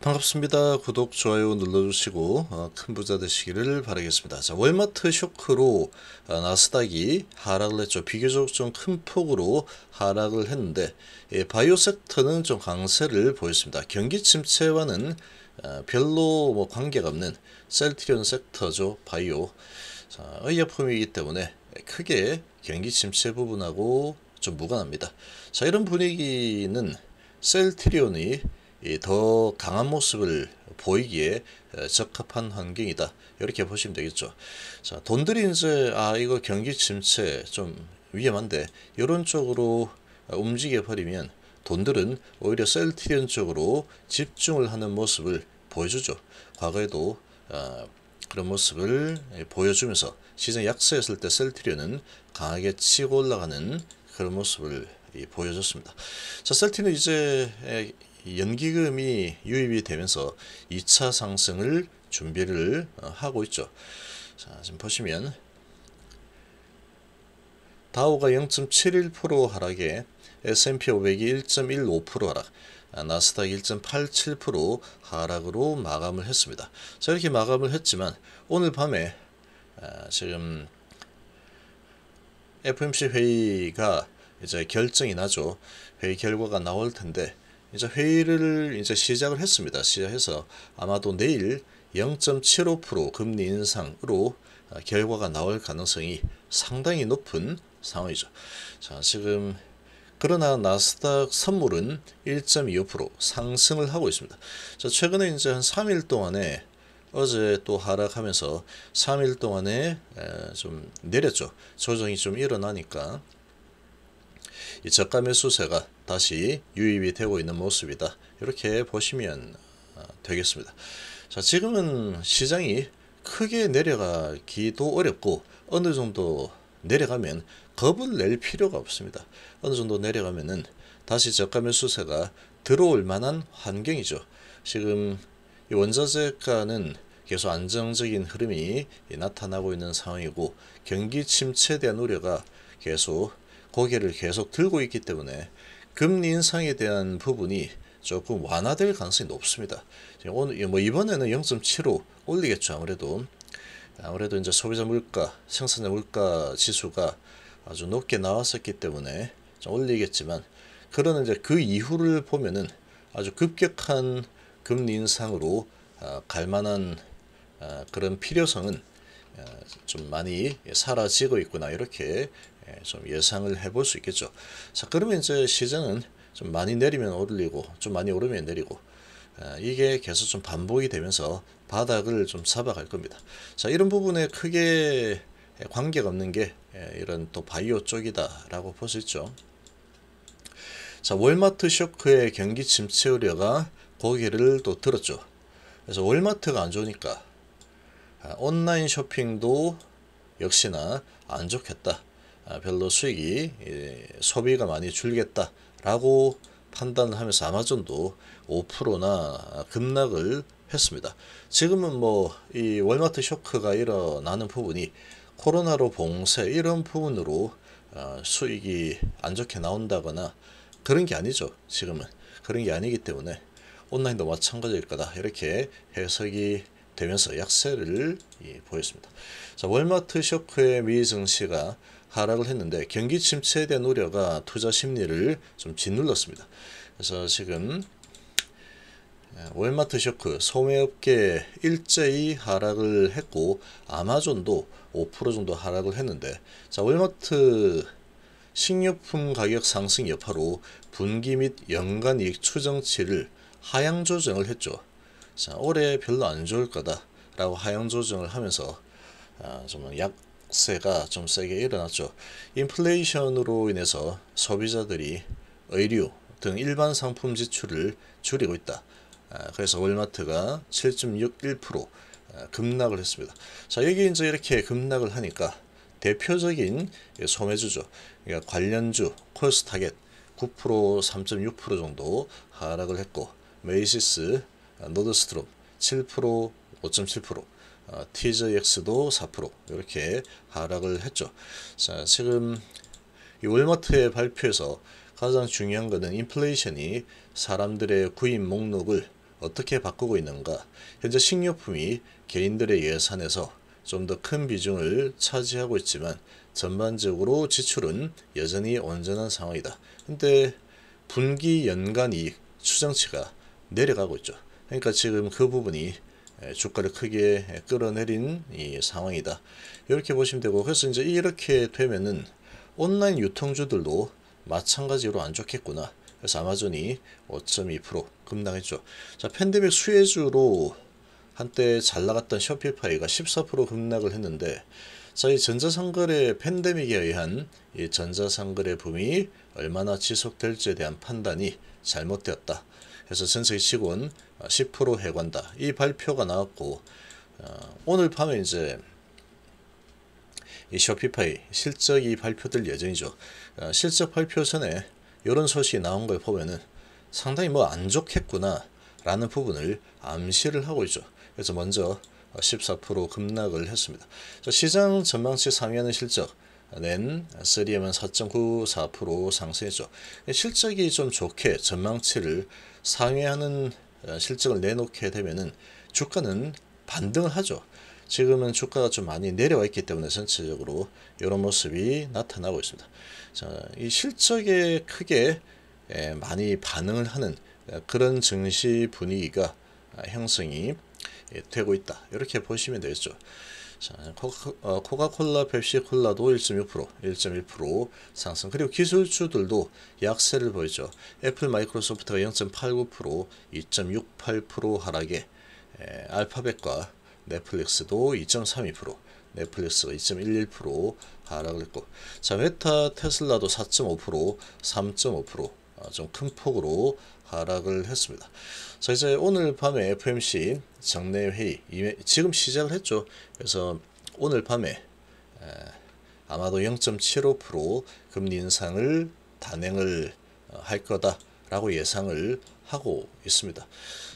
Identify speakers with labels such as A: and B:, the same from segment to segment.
A: 반갑습니다. 구독, 좋아요 눌러주시고 어, 큰 부자 되시기를 바라겠습니다. 자, 월마트 쇼크로 어, 나스닥이 하락을 했죠. 비교적 좀 큰 폭으로 하락을 했는데 예, 바이오 섹터는 좀 강세를 보였습니다. 경기 침체와는 어, 별로 뭐 관계가 없는 셀트리온 섹터죠. 바이오. 자, 의약품이기 때문에 크게 경기 침체 부분하고 좀 무관합니다. 자, 이런 분위기는 셀트리온이 더 강한 모습을 보이기에 적합한 환경이다. 이렇게 보시면 되겠죠. 자, 돈들이 이제 아 이거 경기 침체 좀 위험한데 이런 쪽으로 아, 움직여 버리면 돈들은 오히려 셀트리온 쪽으로 집중을 하는 모습을 보여주죠. 과거에도 아, 그런 모습을 보여주면서 시장 약세했을때 셀트리온은 강하게 치고 올라가는 그런 모습을 보여줬습니다. 자, 셀트리온 은 이제 연기금이 유입이 되면서 2차 상승을 준비를 어, 하고 있죠. 자, 지금 보시면 다우가 0.71% 하락에 S&P 500이 1.15% 하락, 아, 나스닥 1.87% 하락으로 마감을 했습니다. 자, 이렇게 마감을 했지만 오늘 밤에 아, 지금 FMC 회의가 이제 결정이 나죠. 회의 결과가 나올 텐데 이제 회의를 이제 시작을 했습니다. 시작해서 아마도 내일 0.75% 금리 인상으로 아, 결과가 나올 가능성이 상당히 높은 상황이죠. 자, 지금 그러나 나스닥 선물은 1.25% 상승을 하고 있습니다. 자, 최근에 이제 한 3일 동안에 어제 또 하락하면서 3일 동안에 좀 내렸죠. 조정이 좀 일어나니까 이 저가 매수세가 다시 유입이 되고 있는 모습이다. 이렇게 보시면 어, 되겠습니다. 자 지금은 시장이 크게 내려가기도 어렵고 어느 정도 내려가면 겁을 낼 필요가 없습니다. 어느 정도 내려가면은 다시 저가 매수세가 들어올 만한 환경이죠. 지금 이 원자재가는 계속 안정적인 흐름이 나타나고 있는 상황이고 경기 침체에 대한 우려가 계속 고개를 계속 들고 있기 때문에 금리 인상에 대한 부분이 조금 완화될 가능성이 높습니다. 오늘 예, 뭐 이번에는 0.75 올리겠죠 아무래도 아무래도 이제 소비자 물가, 생산자 물가 지수가 아주 높게 나왔었기 때문에 좀 올리겠지만 그러나 이제 그 이후를 보면은 아주 급격한 금리 인상으로 아, 갈만한 아, 그런 필요성은 아, 좀 많이 사라지고 있구나 이렇게 예, 좀 예상을 해볼 수 있겠죠. 자, 그러면 이제 시장은 좀 많이 내리면 오르고 좀 많이 오르면 내리고 아, 이게 계속 좀 반복이 되면서 바닥을 좀 잡아갈 겁니다. 자, 이런 부분에 크게 관계가 없는 게 예, 이런 또 바이오 쪽이다라고 볼 수 있죠. 자, 월마트 쇼크의 경기 침체 우려가 고개를 또 들었죠. 그래서 월마트가 안 좋으니까 아, 온라인 쇼핑도 역시나 안 좋겠다. 아, 별로 수익이 예, 소비가 많이 줄겠다라고 판단을 하면서 아마존도 5%나 급락을 했습니다. 지금은 뭐 이 월마트 쇼크가 일어나는 부분이 코로나로 봉쇄 이런 부분으로 아, 수익이 안 좋게 나온다거나 그런 게 아니죠. 지금은 그런 게 아니기 때문에 온라인도 마찬가지일 거다 이렇게 해석이 되면서 약세를 예, 보였습니다. 자, 월마트 쇼크의 미 증시가 하락을 했는데 경기 침체에 대한 우려가 투자 심리를 좀 짓눌렀습니다. 그래서 지금 월마트 예, 쇼크 소매업계 일제히 하락을 했고 아마존도 5% 정도 하락을 했는데 자 월마트 식료품 가격 상승 여파로 분기 및 연간 이익 추정치를 하향 조정을 했죠. 자 올해 별로 안 좋을 거다라고 하향 조정을 하면서 아, 정약 세가 좀 세게 일어났죠. 인플레이션으로 인해서 소비자들이 의류 등 일반 상품 지출을 줄이고 있다. 아, 그래서 월마트가 7.61% 아, 급락을 했습니다. 자 여기 이제 이렇게 급락을 하니까 대표적인 소매주죠. 그러니까 관련주 콜스 타겟 9% 3.6% 정도 하락을 했고 메이시스 아, 노드스트롬 7% 5.7% 어, TJX도 4% 이렇게 하락을 했죠. 자, 지금 이 월마트의 발표에서 가장 중요한 것은 인플레이션이 사람들의 구입 목록을 어떻게 바꾸고 있는가. 현재 식료품이 개인들의 예산에서 좀 더 큰 비중을 차지하고 있지만 전반적으로 지출은 여전히 온전한 상황이다. 근데 분기 연간 이 추정치가 내려가고 있죠. 그러니까 지금 그 부분이 주가를 크게 끌어내린 이 상황이다. 이렇게 보시면 되고 그래서 이제 이렇게 되면은 온라인 유통주들도 마찬가지로 안 좋겠구나. 그래서 아마존이 5.2% 급락했죠. 자, 팬데믹 수혜주로 한때 잘 나갔던 쇼피파이가 14% 급락을 했는데 자, 이 전자상거래 팬데믹에 의한 이 전자상거래 붐이 얼마나 지속될지에 대한 판단이 잘못되었다. 그래서 전세계 치곤 10% 해관다 이 발표가 나왔고 어, 오늘 밤에 이제 이 쇼피파이 실적이 발표될 예정이죠. 어, 실적 발표 전에 이런 소식이 나온 걸 보면은 상당히 뭐 안 좋겠구나 라는 부분을 암시를 하고 있죠. 그래서 먼저 14% 급락을 했습니다. 시장 전망치 상위하는 실적 낸 3M은 4.94% 상승했죠. 실적이 좀 좋게 전망치를 상위하는 어, 실적을 내놓게 되면은 주가는 반등을 하죠. 지금은 주가가 좀 많이 내려와 있기 때문에 전체적으로 이런 모습이 나타나고 있습니다. 자, 이 실적에 크게 예, 많이 반응을 하는 어, 그런 증시 분위기가 아, 형성이 예, 되고 있다. 이렇게 보시면 되겠죠. 자, 코카, 어, 콜라 펩시콜라도 1.6%, 1.1% 상승. 그리고 기술주들도 약세를 보이죠. 애플, 마이크로소프트가 0.89%, 2.68% 하락에 에, 알파벳과 넷플릭스도 2.32%, 넷플릭스가 2.11% 하락을 했고, 자, 메타, 테슬라도 4.5%, 3.5%, 아, 좀큰 폭으로 하락을 했습니다. 자 이제 오늘 밤에 FMC 장내회의 지금 시작을 했죠. 그래서 오늘 밤에 아마도 0.75% 금리 인상을 단행을 어, 할 거다라고 예상을 하고 있습니다.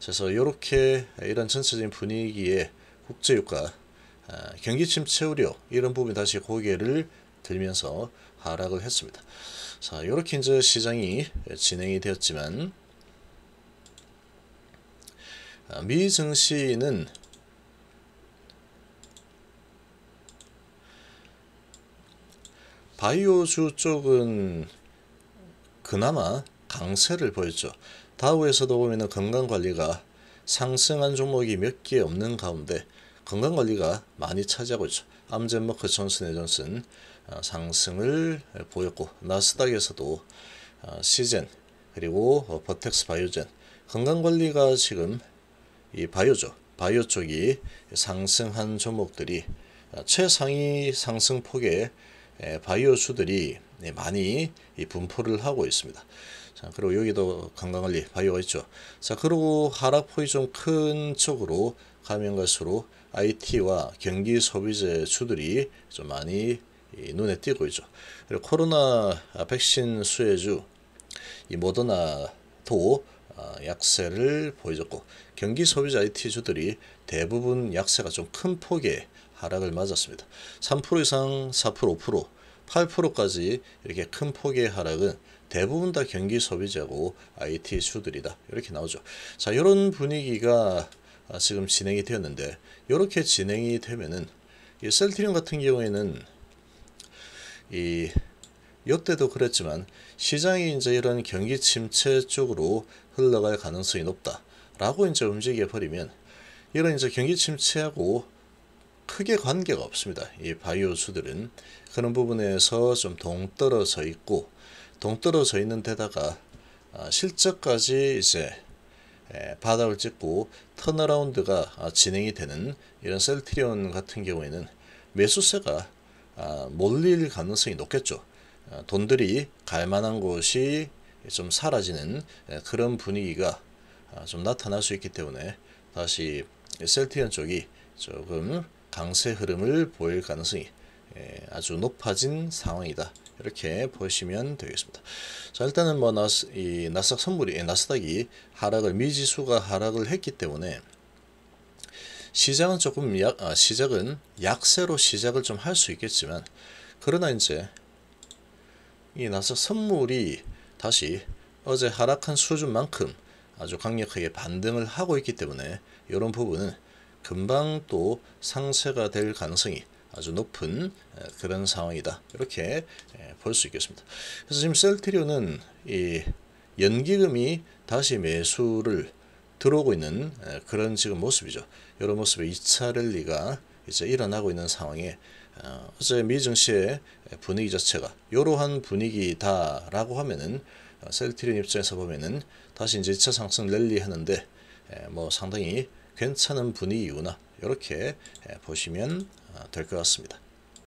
A: 그래서 이렇게 이런 전체적인 분위기에 국제유가 아, 경기 침체 우려 이런 부분 다시 고개를 들면서 하락을 했습니다. 자, 이렇게 이제 시장이 진행이 되었지만 아, 미 증시는 바이오주 쪽은 그나마 강세를 보였죠. 다우에서도 보면 건강관리가 상승한 종목이 몇 개 없는 가운데 건강관리가 많이 차지하고 있죠. 암젠머크 존슨 앤 존슨, 어, 상승을 보였고 나스닥에서도 어, 시젠 그리고 어, 버텍스 바이오젠 건강관리가 지금 이 바이오죠 바이오 쪽이 상승한 종목들이 최상위 상승폭에 바이오 수들이 네, 많이 분포를 하고 있습니다. 자, 그리고 여기도 건강관리 바이오가 있죠. 자, 그리고 하락폭이 좀 큰 쪽으로 가면 갈수록 IT와 경기 소비재 주들이 좀 많이 눈에 띄고 있죠. 그리고 코로나 백신 수혜주 이 모더나도 아, 약세를 보여줬고 경기 소비자 IT주들이 대부분 약세가 좀 큰 폭의 하락을 맞았습니다. 3% 이상 4% 5% 8%까지 이렇게 큰 폭의 하락은 대부분 다 경기 소비자고 IT 주들이다 이렇게 나오죠. 자 이런 분위기가 지금 진행이 되었는데 이렇게 진행이 되면은 셀트리온 같은 경우에는 이 이때도 그랬지만 시장이 이제 이런 경기 침체 쪽으로 흘러갈 가능성이 높다라고 이제 움직여 버리면 이런 이제 경기 침체하고 크게 관계가 없습니다. 이 바이오주들은 그런 부분에서 좀 동떨어져 있고 동떨어져 있는 데다가 아, 실적까지 이제 바닥을 찍고 턴어라운드가 아, 진행이 되는 이런 셀트리온 같은 경우에는 매수세가 아, 몰릴 가능성이 높겠죠. 아, 돈들이 갈만한 곳이 좀 사라지는 예, 그런 분위기가 아, 좀 나타날 수 있기 때문에 다시 셀티언 쪽이 조금 강세 흐름을 보일 가능성이 예, 아주 높아진 상황이다. 이렇게 보시면 되겠습니다. 자 일단은 뭐 나스, 이 나스닥 선물이 예, 나스닥이 하락을 미지수가 하락을 했기 때문에 시작은 조금 약, 아, 시작은 약세로 시작을 좀 할 수 있겠지만 그러나 이제 이 나서 선물이 다시 어제 하락한 수준만큼 아주 강력하게 반등을 하고 있기 때문에 이런 부분은 금방 또 상세가 될 가능성이 아주 높은 그런 상황이다. 이렇게 볼 수 있겠습니다. 그래서 지금 셀트리온은 이 연기금이 다시 매수를 들어오고 있는 그런 지금 모습이죠. 이런 모습의 2차 랠리가 이제 일어나고 있는 상황에 어, 어제 미증시의 분위기 자체가 이러한 분위기다라고 하면은 어, 셀트리온 입장에서 보면은 다시 이제 2차 상승 랠리 하는데 뭐 상당히 괜찮은 분위기구나 이렇게 보시면 어, 될것 같습니다.